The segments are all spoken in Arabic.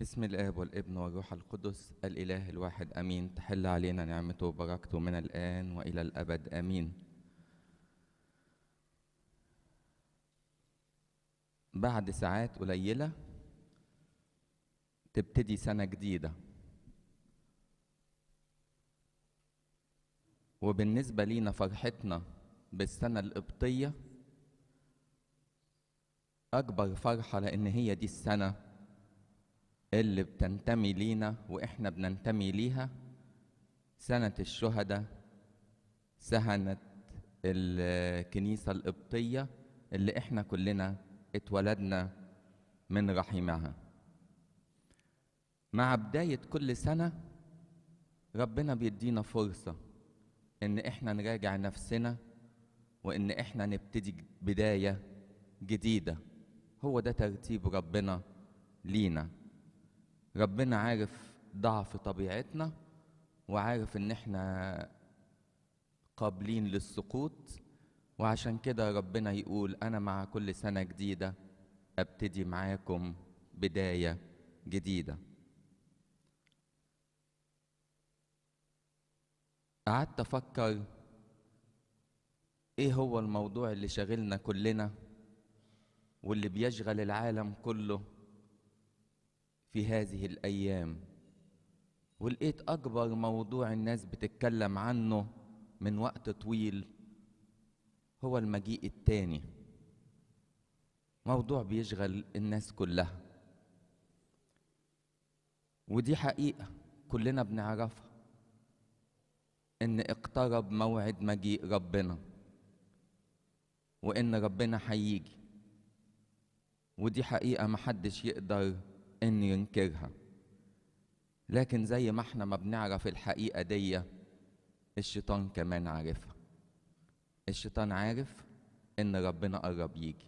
بسم الآب والابن والروح القدس الإله الواحد أمين تحل علينا نعمته وبركته من الآن وإلى الأبد أمين بعد ساعات قليلة تبتدي سنة جديدة وبالنسبة لينا فرحتنا بالسنة القبطية أكبر فرحة لأن هي دي السنة اللي بتنتمي لينا وإحنا بننتمي ليها سنة الشهداء سنة الكنيسة القبطية اللي إحنا كلنا اتولدنا من رحمها مع بداية كل سنة ربنا بيدينا فرصة إن إحنا نراجع نفسنا وإن إحنا نبتدي بداية جديدة هو ده ترتيب ربنا لينا ربنا عارف ضعف طبيعتنا وعارف ان احنا قابلين للسقوط وعشان كده ربنا يقول انا مع كل سنه جديده ابتدي معاكم بدايه جديده قعدت افكر ايه هو الموضوع اللي شاغلنا كلنا واللي بيشغل العالم كله في هذه الايام ولقيت اكبر موضوع الناس بتتكلم عنه من وقت طويل هو المجيء الثاني موضوع بيشغل الناس كلها ودي حقيقه كلنا بنعرفها ان اقترب موعد مجيء ربنا وان ربنا هيجي ودي حقيقه محدش يقدر ان ينكرها لكن زي ما احنا ما بنعرف الحقيقه دي الشيطان كمان عارفها الشيطان عارف ان ربنا قرب يجي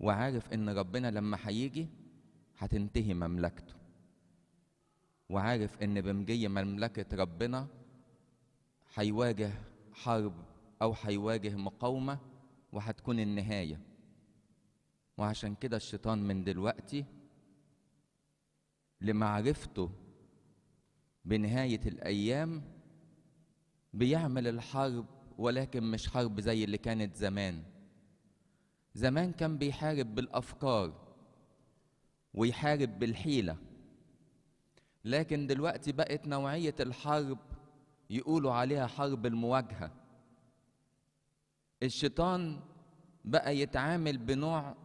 وعارف ان ربنا لما هيجي هتنتهي مملكته وعارف ان بمجي مملكه ربنا هيواجه حرب او هيواجه مقاومه وهتكون النهايه وعشان كده الشيطان من دلوقتي لمعرفته بنهاية الأيام بيعمل الحرب ولكن مش حرب زي اللي كانت زمان زمان كان بيحارب بالأفكار ويحارب بالحيلة لكن دلوقتي بقت نوعية الحرب يقولوا عليها حرب المواجهة الشيطان بقى يتعامل بنوع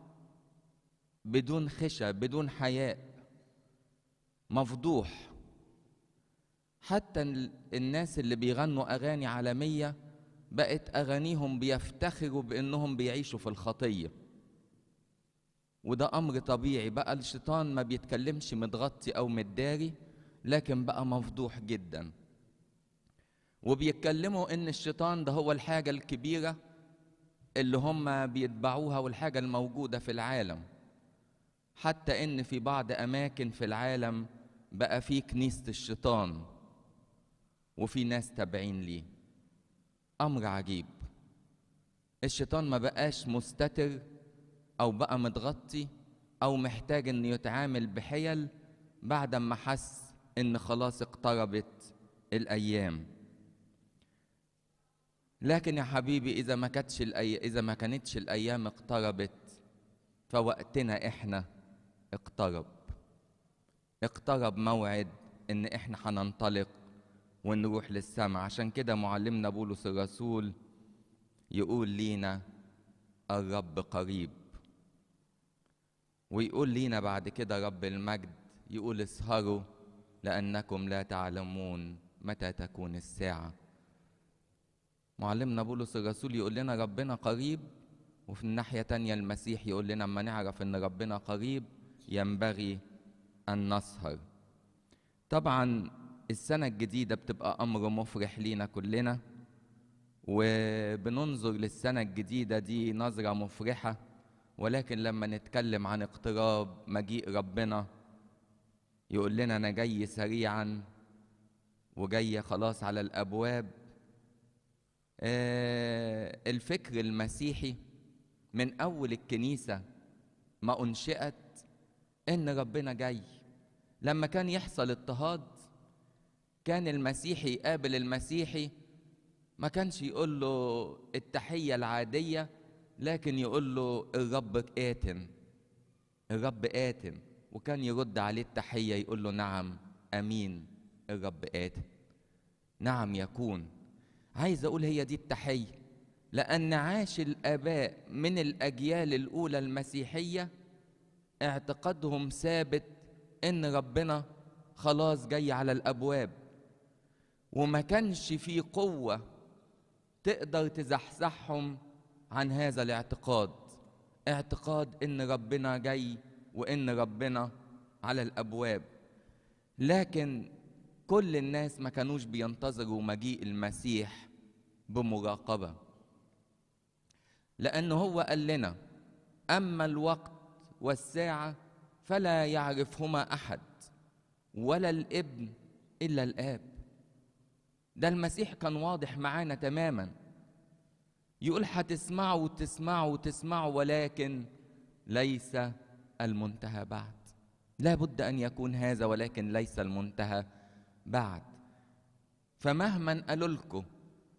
بدون خشى بدون حياء مفضوح حتى الناس اللي بيغنوا اغاني عالميه بقت اغانيهم بيفتخروا بانهم بيعيشوا في الخطيه وده امر طبيعي بقى الشيطان ما بيتكلمش متغطي او متداري لكن بقى مفضوح جدا وبيتكلموا ان الشيطان ده هو الحاجه الكبيره اللي هم بيتبعوها والحاجه الموجوده في العالم حتى ان في بعض اماكن في العالم بقى في كنيسة الشيطان وفي ناس تابعين ليه أمر عجيب الشيطان ما بقاش مستتر أو بقى متغطي أو محتاج إنه يتعامل بحيل بعد ما حس إن خلاص اقتربت الأيام لكن يا حبيبي إذا ما كانتش الأي... إذا ما كانتش الأيام اقتربت فوقتنا إحنا اقترب اقترب موعد ان احنا هننطلق ونروح للسماء عشان كده معلمنا بولس الرسول يقول لينا الرب قريب ويقول لينا بعد كده رب المجد يقول اسهروا لأنكم لا تعلمون متى تكون الساعة معلمنا بولس الرسول يقول لنا ربنا قريب وفي الناحية تانية المسيح يقول لنا أما نعرف إن ربنا قريب ينبغي أن نسهر طبعا السنة الجديدة بتبقى أمر مفرح لينا كلنا وبننظر للسنة الجديدة دي نظرة مفرحة ولكن لما نتكلم عن اقتراب مجيء ربنا يقول لنا أنا جاي سريعا وجاي خلاص على الأبواب آه، الفكر المسيحي من أول الكنيسة ما أنشئت إن ربنا جاي لما كان يحصل اضطهاد كان المسيحي يقابل المسيحي ما كانش يقول له التحية العادية لكن يقول له الرب آتن الرب آتن وكان يرد عليه التحية يقول له نعم أمين الرب آتن نعم يكون عايز أقول هي دي التحية لأن عاش الآباء من الأجيال الأولى المسيحية اعتقادهم ثابت ان ربنا خلاص جاي على الابواب وما كانش في قوه تقدر تزحزحهم عن هذا الاعتقاد اعتقاد ان ربنا جاي وان ربنا على الابواب لكن كل الناس ما كانوش بينتظروا مجيء المسيح بمراقبه لان هو قال لنا اما الوقت والساعه فلا يعرفهما احد ولا الابن الا الاب ده المسيح كان واضح معانا تماما يقول هتسمعوا وتسمعوا وتسمعوا ولكن ليس المنتهى بعد لا بد ان يكون هذا ولكن ليس المنتهى بعد فمهما قالوا لكم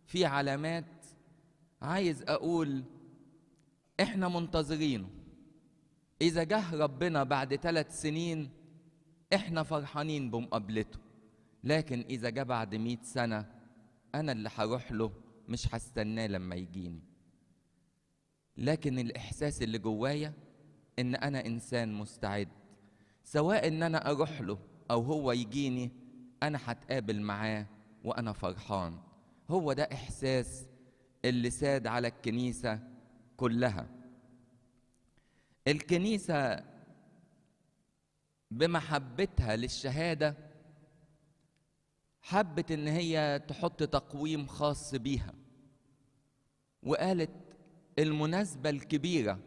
في علامات عايز اقول احنا منتظرينه إذا جه ربنا بعد ثلاث سنين إحنا فرحانين بمقابلته لكن إذا جه بعد مئة سنة أنا اللي هروح له مش هستناه لما يجيني لكن الإحساس اللي جوايا إن أنا إنسان مستعد سواء إن أنا أروح له أو هو يجيني أنا هتقابل معاه وأنا فرحان هو ده إحساس اللي ساد على الكنيسة كلها الكنيسه بمحبتها للشهاده حبت ان هي تحط تقويم خاص بيها وقالت المناسبه الكبيره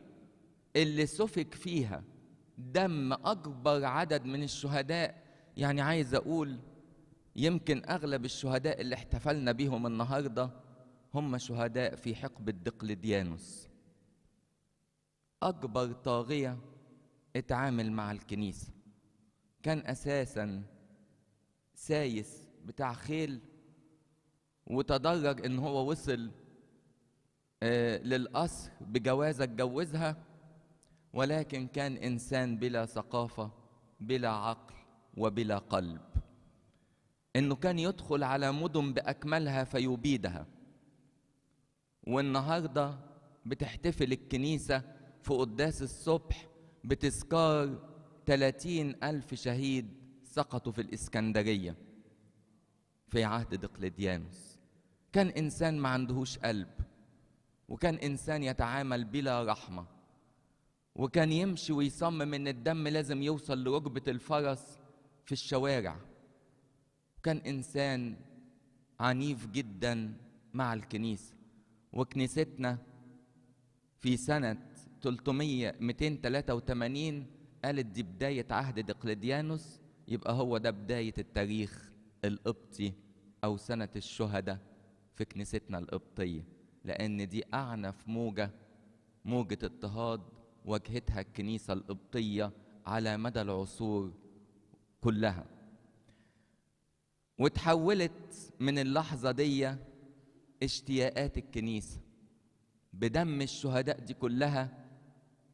اللي سفك فيها دم اكبر عدد من الشهداء يعني عايز اقول يمكن اغلب الشهداء اللي احتفلنا بيهم النهارده هم شهداء في حقبه ديانوس أكبر طاغية اتعامل مع الكنيسة كان أساسا سايس بتاع خيل وتدرج إن هو وصل آه، للقصر بجوازة اتجوزها ولكن كان إنسان بلا ثقافة بلا عقل وبلا قلب إنه كان يدخل على مدن بأكملها فيبيدها والنهاردة بتحتفل الكنيسة في قداس الصبح بتذكار 30 ألف شهيد سقطوا في الإسكندرية في عهد دقلديانوس كان إنسان ما عندهوش قلب وكان إنسان يتعامل بلا رحمة وكان يمشي ويصمم إن الدم لازم يوصل لركبة الفرس في الشوارع كان إنسان عنيف جدا مع الكنيسة وكنيستنا في سنة 300 قالت دي بداية عهد دقلديانوس يبقى هو ده بداية التاريخ القبطي أو سنة الشهداء في كنيستنا القبطية لأن دي أعنف موجة موجة اضطهاد واجهتها الكنيسة القبطية على مدى العصور كلها وتحولت من اللحظة دي اشتياقات الكنيسة بدم الشهداء دي كلها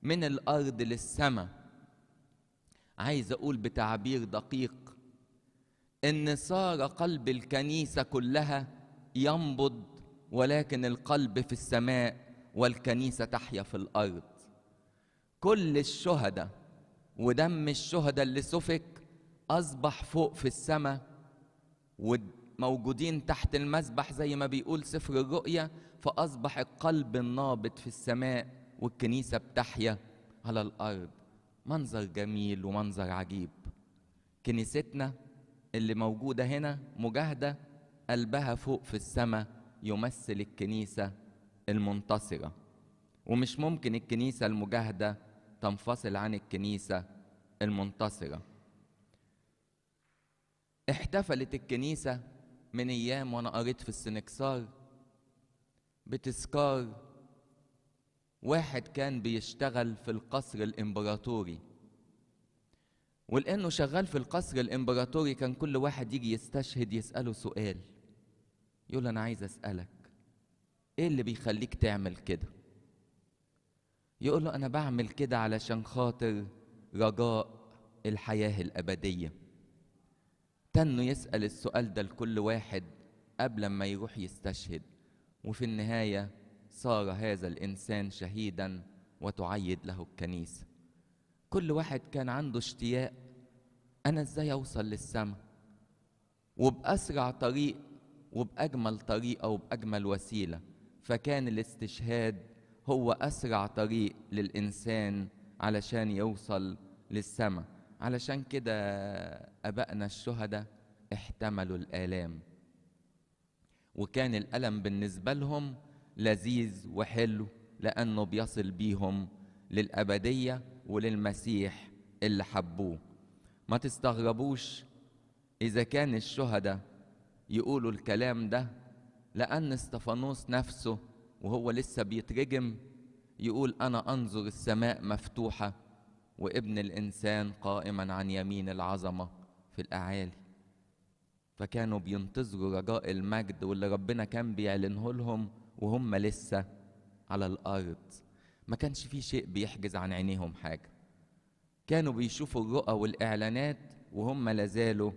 من الارض للسماء عايز اقول بتعبير دقيق ان صار قلب الكنيسه كلها ينبض ولكن القلب في السماء والكنيسه تحيا في الارض كل الشهداء ودم الشهداء اللي سفك اصبح فوق في السماء وموجودين تحت المسبح زي ما بيقول سفر الرؤيا فاصبح القلب النابض في السماء والكنيسة بتحيا على الأرض منظر جميل ومنظر عجيب كنيستنا اللي موجودة هنا مجاهدة قلبها فوق في السماء يمثل الكنيسة المنتصرة ومش ممكن الكنيسة المجاهدة تنفصل عن الكنيسة المنتصرة احتفلت الكنيسة من أيام وأنا قريت في السنكسار بتذكار واحد كان بيشتغل في القصر الإمبراطوري ولأنه شغال في القصر الإمبراطوري كان كل واحد يجي يستشهد يسأله سؤال يقول أنا عايز أسألك إيه اللي بيخليك تعمل كده يقول له أنا بعمل كده علشان خاطر رجاء الحياة الأبدية تنو يسأل السؤال ده لكل واحد قبل ما يروح يستشهد وفي النهاية صار هذا الإنسان شهيدا وتعيد له الكنيسة كل واحد كان عنده اشتياق أنا إزاي أوصل للسماء وبأسرع طريق وبأجمل طريقة وبأجمل وسيلة فكان الاستشهاد هو أسرع طريق للإنسان علشان يوصل للسماء علشان كده أبائنا الشهداء احتملوا الآلام وكان الألم بالنسبة لهم لذيذ وحلو لأنه بيصل بيهم للأبدية وللمسيح اللي حبوه ما تستغربوش إذا كان الشهداء يقولوا الكلام ده لأن استفانوس نفسه وهو لسه بيترجم يقول أنا أنظر السماء مفتوحة وابن الإنسان قائما عن يمين العظمة في الأعالي فكانوا بينتظروا رجاء المجد واللي ربنا كان بيعلنه لهم وهم لسه على الأرض ما كانش في شيء بيحجز عن عينيهم حاجة كانوا بيشوفوا الرؤى والإعلانات وهم لازالوا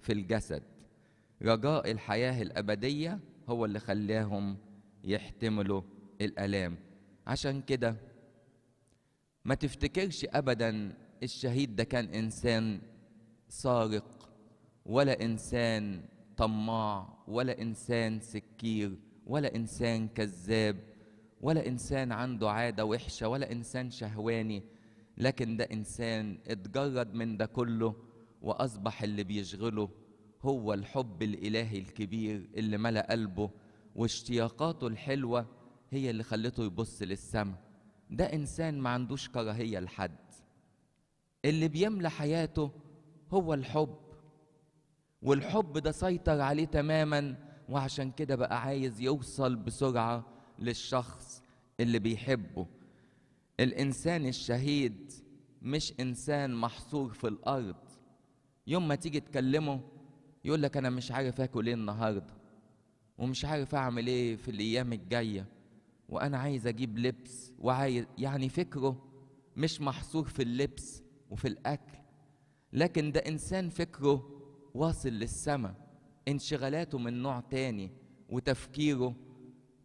في الجسد رجاء الحياة الأبدية هو اللي خلاهم يحتملوا الألام عشان كده ما تفتكرش أبدا الشهيد ده كان إنسان سارق ولا إنسان طماع ولا إنسان سكير ولا انسان كذاب ولا انسان عنده عاده وحشه ولا انسان شهواني لكن ده انسان اتجرد من ده كله واصبح اللي بيشغله هو الحب الالهي الكبير اللي ملا قلبه واشتياقاته الحلوه هي اللي خلته يبص للسماء ده انسان ما عندوش كراهيه لحد اللي بيملى حياته هو الحب والحب ده سيطر عليه تماما وعشان كده بقى عايز يوصل بسرعة للشخص اللي بيحبه الإنسان الشهيد مش إنسان محصور في الأرض يوم ما تيجي تكلمه يقول لك أنا مش عارف آكل إيه النهاردة ومش عارف أعمل إيه في الأيام الجاية وأنا عايز أجيب لبس وعايز يعني فكره مش محصور في اللبس وفي الأكل لكن ده إنسان فكره واصل للسماء انشغالاته من نوع تاني وتفكيره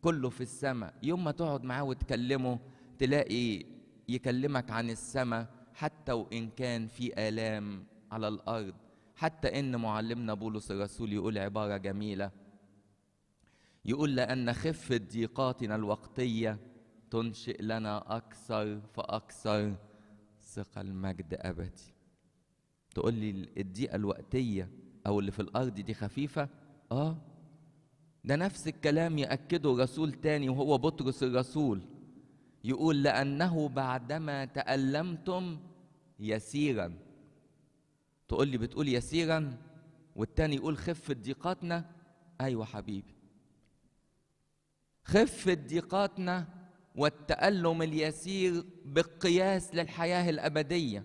كله في السماء يوم ما تقعد معاه وتكلمه تلاقي يكلمك عن السماء حتى وإن كان في آلام على الأرض حتى إن معلمنا بولس الرسول يقول عبارة جميلة يقول لأن خفة ضيقاتنا الوقتية تنشئ لنا أكثر فأكثر ثقل المجد أبدي تقول لي الضيقة الوقتية أو اللي في الأرض دي خفيفة آه ده نفس الكلام يأكده رسول تاني وهو بطرس الرسول يقول لأنه بعدما تألمتم يسيرا تقول لي بتقول يسيرا والتاني يقول خف ضيقاتنا أيوة حبيبي خف ضيقاتنا والتألم اليسير بالقياس للحياة الأبدية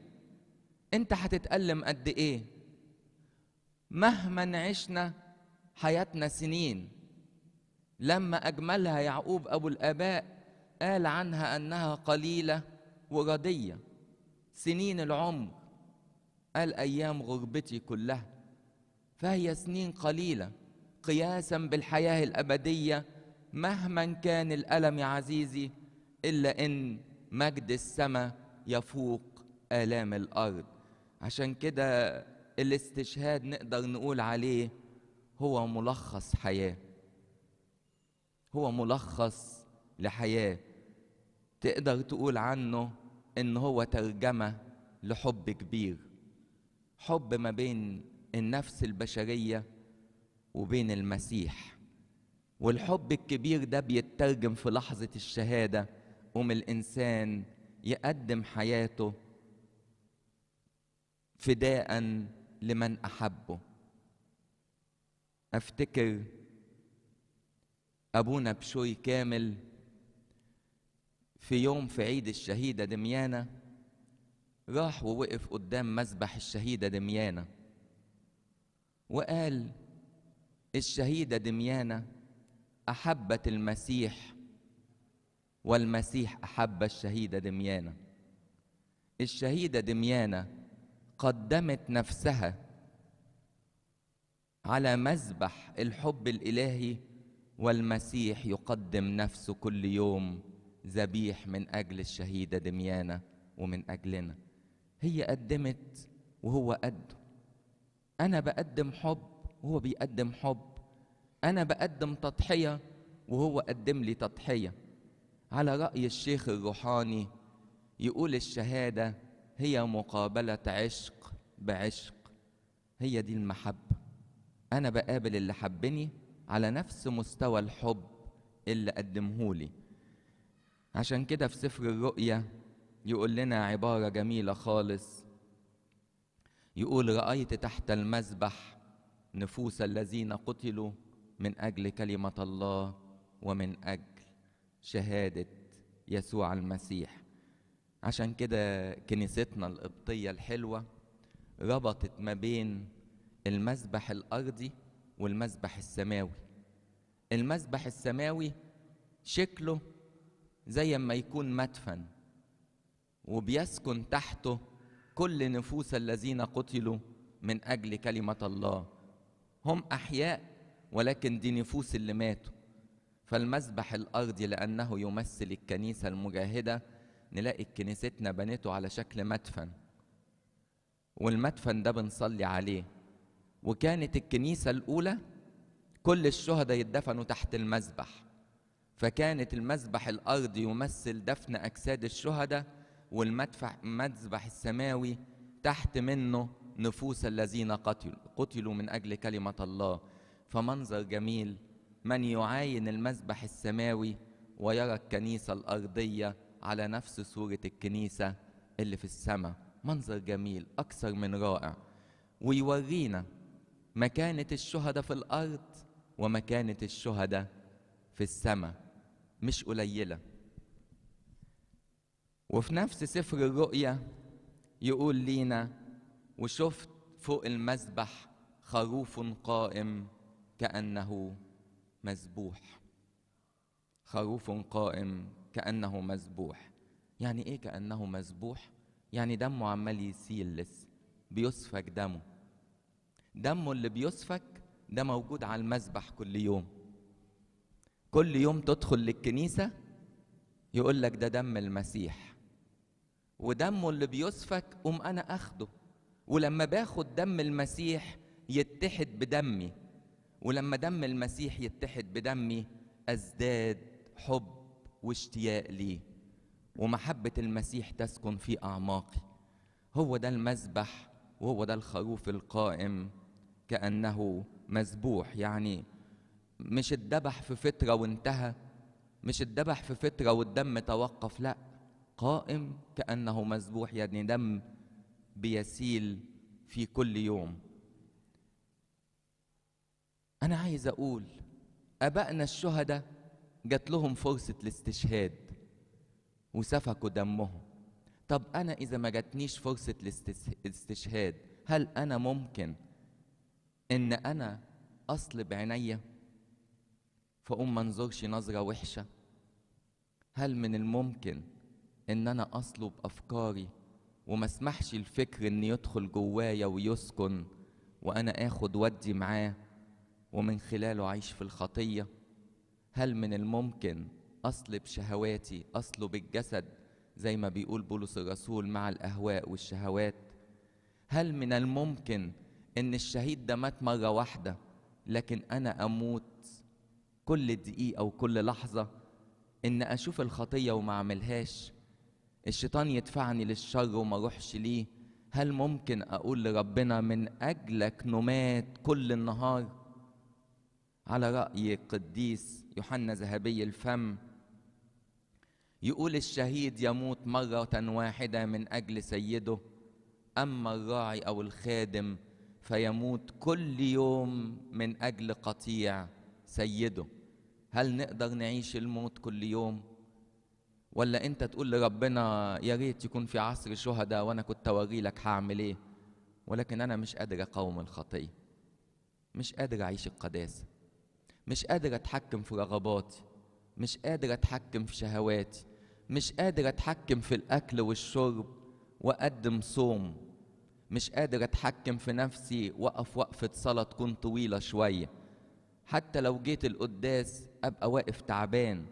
أنت هتتألم قد إيه مهما عشنا حياتنا سنين لما أجملها يعقوب أبو الآباء قال عنها أنها قليلة وردية سنين العمر قال أيام غربتي كلها فهي سنين قليلة قياسا بالحياة الأبدية مهما كان الألم يا عزيزي إلا إن مجد السماء يفوق آلام الأرض عشان كده الاستشهاد نقدر نقول عليه هو ملخص حياه هو ملخص لحياه تقدر تقول عنه ان هو ترجمه لحب كبير حب ما بين النفس البشريه وبين المسيح والحب الكبير ده بيترجم في لحظه الشهاده قوم الانسان يقدم حياته فداء لمن احبه افتكر ابونا بشوي كامل في يوم في عيد الشهيده دميانه راح ووقف قدام مذبح الشهيده دميانه وقال الشهيده دميانه احبت المسيح والمسيح احب الشهيده دميانه الشهيده دميانه قدمت نفسها على مذبح الحب الالهي والمسيح يقدم نفسه كل يوم ذبيح من اجل الشهيده دميانه ومن اجلنا هي قدمت وهو قده انا بقدم حب وهو بيقدم حب انا بقدم تضحيه وهو قدم لي تضحيه على راي الشيخ الروحاني يقول الشهاده هي مقابلة عشق بعشق هي دي المحبة أنا بقابل اللي حبني على نفس مستوى الحب اللي قدمهولي عشان كده في سفر الرؤيا يقول لنا عبارة جميلة خالص يقول رأيت تحت المذبح نفوس الذين قتلوا من أجل كلمة الله ومن أجل شهادة يسوع المسيح عشان كده كنيستنا القبطية الحلوة ربطت ما بين المسبح الأرضي والمسبح السماوي المسبح السماوي شكله زي ما يكون مدفن وبيسكن تحته كل نفوس الذين قتلوا من أجل كلمة الله هم أحياء ولكن دي نفوس اللي ماتوا فالمسبح الأرضي لأنه يمثل الكنيسة المجاهدة نلاقي كنيستنا بنيته على شكل مدفن والمدفن ده بنصلي عليه وكانت الكنيسة الأولى كل الشهداء يدفنوا تحت المذبح فكانت المذبح الأرضي يمثل دفن أجساد الشهداء والمذبح السماوي تحت منه نفوس الذين قتلوا قتلوا من أجل كلمة الله فمنظر جميل من يعاين المذبح السماوي ويرى الكنيسة الأرضية على نفس صورة الكنيسة اللي في السماء منظر جميل أكثر من رائع ويورينا مكانة الشهداء في الأرض ومكانة الشهداء في السماء مش قليلة وفي نفس سفر الرؤيا يقول لينا وشفت فوق المذبح خروف قائم كأنه مذبوح خروف قائم كأنه مذبوح يعني إيه كأنه مذبوح؟ يعني دمه عمال يسيل لسه بيسفك دمه دمه اللي بيسفك ده موجود على المذبح كل يوم كل يوم تدخل للكنيسة يقول لك ده دم المسيح ودمه اللي بيسفك قوم أنا أخده ولما باخد دم المسيح يتحد بدمي ولما دم المسيح يتحد بدمي أزداد حب واشتياق ليه ومحبة المسيح تسكن في أعماقي هو ده المذبح وهو ده الخروف القائم كأنه مذبوح يعني مش اتذبح في فترة وانتهى مش اتذبح في فترة والدم توقف لا قائم كأنه مذبوح يعني دم بيسيل في كل يوم أنا عايز أقول أبائنا الشهداء جات لهم فرصة الاستشهاد وسفكوا دمهم طب أنا إذا ما جاتنيش فرصة الاستشهاد هل أنا ممكن إن أنا أصلب عينيا فأقوم ما انظرش نظرة وحشة هل من الممكن إن أنا أصلب أفكاري وما اسمحش الفكر إن يدخل جوايا ويسكن وأنا آخد ودي معاه ومن خلاله أعيش في الخطية هل من الممكن أصلب شهواتي أصلب الجسد زي ما بيقول بولس الرسول مع الأهواء والشهوات هل من الممكن إن الشهيد ده مات مرة واحدة لكن أنا أموت كل دقيقة وكل لحظة إن أشوف الخطية وما أعملهاش الشيطان يدفعني للشر وما أروحش ليه هل ممكن أقول لربنا من أجلك نمات كل النهار على رأي القديس يوحنا ذهبي الفم يقول الشهيد يموت مرة واحدة من أجل سيده أما الراعي أو الخادم فيموت كل يوم من أجل قطيع سيده هل نقدر نعيش الموت كل يوم ولا أنت تقول لربنا يا ريت يكون في عصر شهداء وأنا كنت أوري لك هعمل إيه ولكن أنا مش قادر أقاوم الخطية مش قادر أعيش القداسة مش قادر أتحكم في رغباتي مش قادر أتحكم في شهواتي مش قادر أتحكم في الأكل والشرب وأقدم صوم مش قادر أتحكم في نفسي وأقف وقفة صلاة تكون طويلة شوية حتى لو جيت القداس أبقى واقف تعبان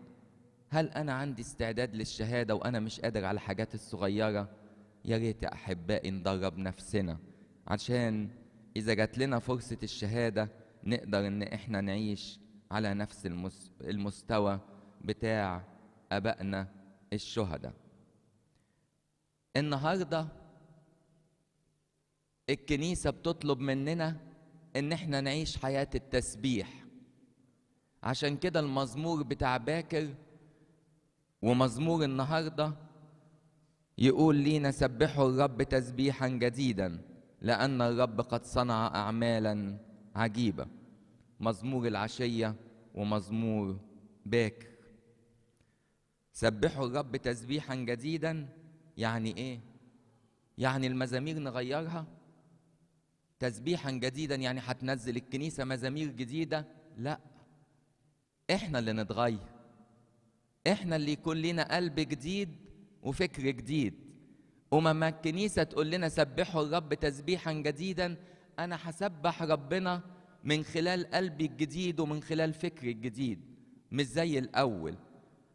هل أنا عندي استعداد للشهادة وأنا مش قادر على الحاجات الصغيرة؟ يا ريت يا أحبائي ندرب نفسنا عشان إذا جات لنا فرصة الشهادة نقدر إن إحنا نعيش على نفس المستوى بتاع أبائنا الشهداء النهارده الكنيسة بتطلب مننا إن إحنا نعيش حياة التسبيح عشان كده المزمور بتاع باكر ومزمور النهاردة يقول لينا سبحوا الرب تسبيحا جديدا لأن الرب قد صنع أعمالا عجيبة مزمور العشية ومزمور باكر سبحوا الرب تسبيحا جديدا يعني ايه يعني المزامير نغيرها تسبيحا جديدا يعني هتنزل الكنيسه مزامير جديده لا احنا اللي نتغير احنا اللي يكون لنا قلب جديد وفكر جديد وما الكنيسه تقول لنا سبحوا الرب تسبيحا جديدا انا هسبح ربنا من خلال قلبي الجديد ومن خلال فكري الجديد مش زي الأول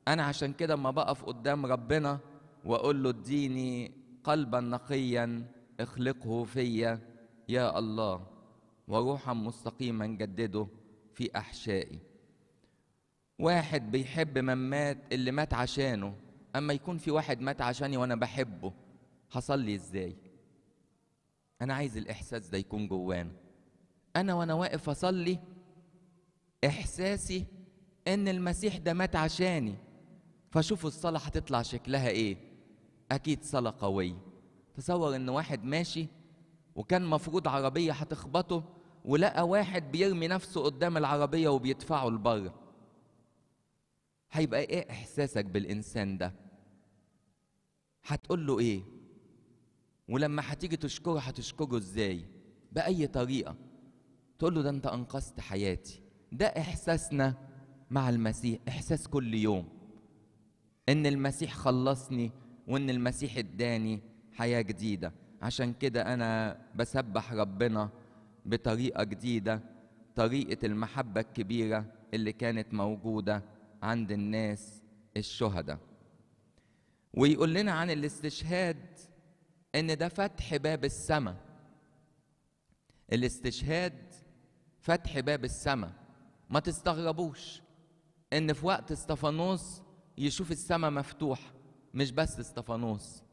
أنا عشان كده أما بقف قدام ربنا وأقول له اديني قلبا نقيا اخلقه فيا يا الله وروحا مستقيما جدده في أحشائي واحد بيحب من مات اللي مات عشانه أما يكون في واحد مات عشاني وأنا بحبه حصل لي إزاي أنا عايز الإحساس ده يكون جوانا انا وانا واقف اصلي احساسي ان المسيح ده مات عشاني فشوفوا الصلاه هتطلع شكلها ايه اكيد صلاه قويه تصور ان واحد ماشي وكان مفروض عربيه هتخبطه ولقى واحد بيرمي نفسه قدام العربيه وبيدفعه لبره هيبقى ايه احساسك بالانسان ده هتقول له ايه ولما هتيجي تشكره هتشكره ازاي باي طريقه تقول له ده انت انقذت حياتي ده احساسنا مع المسيح احساس كل يوم ان المسيح خلصني وان المسيح اداني حياه جديده عشان كده انا بسبح ربنا بطريقه جديده طريقه المحبه الكبيره اللي كانت موجوده عند الناس الشهداء ويقول لنا عن الاستشهاد ان ده فتح باب السماء الاستشهاد فتح باب السماء ما تستغربوش ان في وقت استفانوس يشوف السماء مفتوحه مش بس استفانوس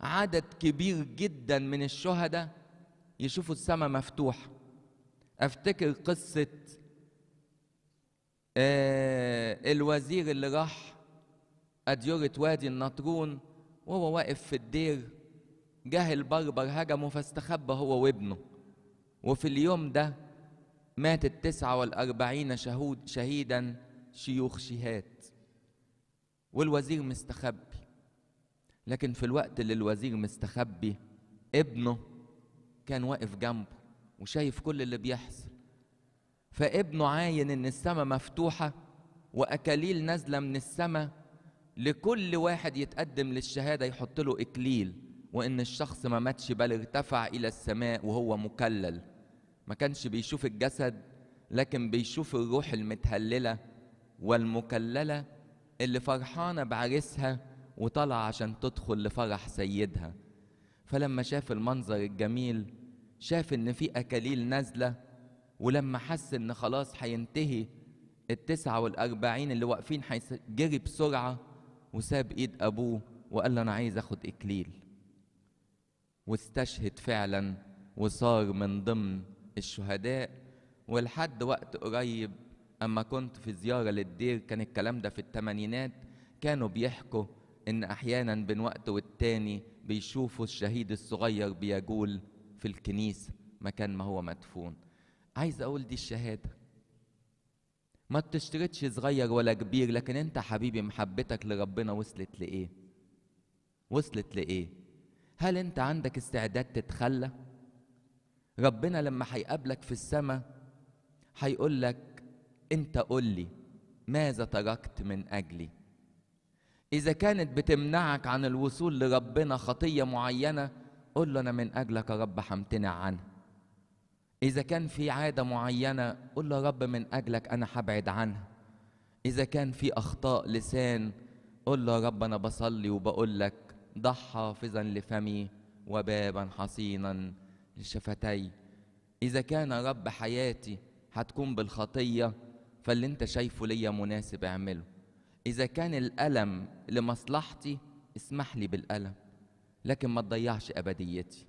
عدد كبير جدا من الشهداء يشوفوا السماء مفتوحه افتكر قصه آه، الوزير اللي راح أديورة وادي النطرون وهو واقف في الدير جه البربر هجمه فاستخبى هو وابنه وفي اليوم ده مات التسعة والأربعين شهود شهيدا شيوخ شيهات والوزير مستخبي لكن في الوقت اللي الوزير مستخبي ابنه كان واقف جنبه وشايف كل اللي بيحصل فابنه عاين ان السماء مفتوحه واكاليل نازله من السماء لكل واحد يتقدم للشهاده يحط له اكليل وان الشخص ما ماتش بل ارتفع الى السماء وهو مكلل ما كانش بيشوف الجسد لكن بيشوف الروح المتهللة والمكللة اللي فرحانة بعريسها وطالعة عشان تدخل لفرح سيدها فلما شاف المنظر الجميل شاف إن في أكاليل نازلة ولما حس إن خلاص هينتهي التسعة والأربعين اللي واقفين جري بسرعة وساب إيد أبوه وقال له أنا عايز أخد إكليل واستشهد فعلا وصار من ضمن الشهداء ولحد وقت قريب أما كنت في زيارة للدير كان الكلام ده في التمانينات كانوا بيحكوا إن أحيانا بين وقت والتاني بيشوفوا الشهيد الصغير بيجول في الكنيسة مكان ما هو مدفون عايز أقول دي الشهادة ما بتشترطش صغير ولا كبير لكن انت حبيبي محبتك لربنا وصلت لإيه وصلت لإيه هل انت عندك استعداد تتخلى ربنا لما هيقابلك في السماء هيقول لك انت قول لي ماذا تركت من اجلي اذا كانت بتمنعك عن الوصول لربنا خطيه معينه قول له انا من اجلك يا رب همتنع عنها اذا كان في عاده معينه قول له يا رب من اجلك انا هبعد عنها اذا كان في اخطاء لسان قول له يا رب انا بصلي وبقول لك ضحى حافظا لفمي وبابا حصينا لشفتي إذا كان رب حياتي هتكون بالخطية فاللي أنت شايفه ليا مناسب أعمله إذا كان الألم لمصلحتي اسمح لي بالألم لكن ما تضيعش أبديتي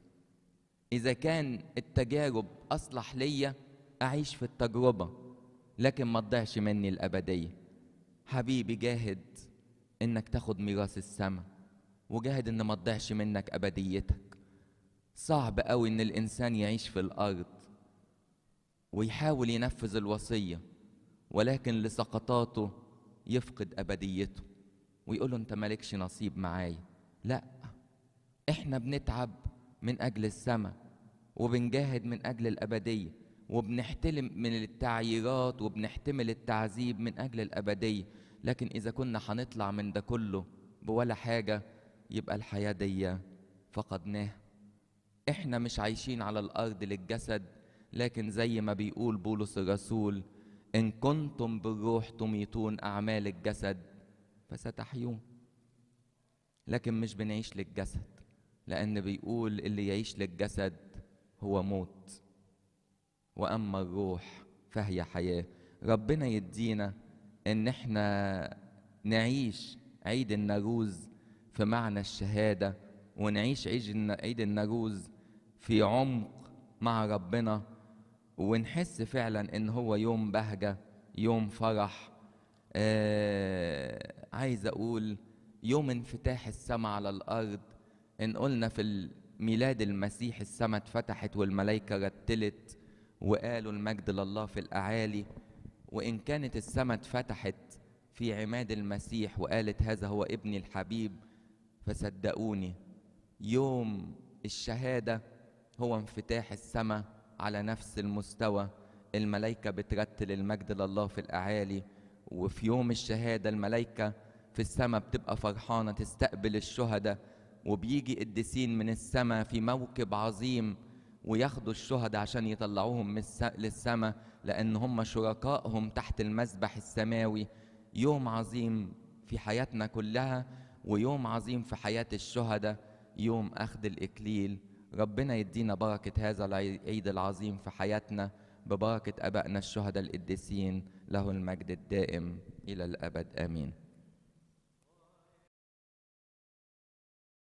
إذا كان التجارب أصلح ليا أعيش في التجربة لكن ما تضيعش مني الأبدية حبيبي جاهد إنك تاخد ميراث السماء وجاهد إن ما تضيعش منك أبديتك صعب قوي ان الانسان يعيش في الارض ويحاول ينفذ الوصيه ولكن لسقطاته يفقد ابديته ويقول له انت مالكش نصيب معايا لا احنا بنتعب من اجل السماء وبنجاهد من اجل الابديه وبنحتلم من التعييرات وبنحتمل التعذيب من اجل الابديه لكن اذا كنا هنطلع من ده كله بولا حاجه يبقى الحياه دي فقدناها احنا مش عايشين على الارض للجسد لكن زي ما بيقول بولس الرسول ان كنتم بالروح تميتون اعمال الجسد فستحيون لكن مش بنعيش للجسد لان بيقول اللي يعيش للجسد هو موت واما الروح فهي حياه ربنا يدينا ان احنا نعيش عيد النروز في معنى الشهاده ونعيش عيد النروز في عمق مع ربنا ونحس فعلا ان هو يوم بهجه يوم فرح آه عايز اقول يوم انفتاح السماء على الارض ان قلنا في ميلاد المسيح السماء اتفتحت والملائكه رتلت وقالوا المجد لله في الاعالي وان كانت السماء اتفتحت في عماد المسيح وقالت هذا هو ابني الحبيب فصدقوني يوم الشهاده هو انفتاح السماء على نفس المستوى الملائكة بترتل المجد لله في الأعالي وفي يوم الشهادة الملائكة في السماء بتبقى فرحانة تستقبل الشهداء وبيجي قديسين من السماء في موكب عظيم وياخدوا الشهداء عشان يطلعوهم للسماء لأن هم شركائهم تحت المسبح السماوي يوم عظيم في حياتنا كلها ويوم عظيم في حياة الشهداء يوم أخذ الإكليل ربنا يدينا بركة هذا العيد العظيم في حياتنا ببركة أبائنا الشهداء القديسين له المجد الدائم إلى الأبد آمين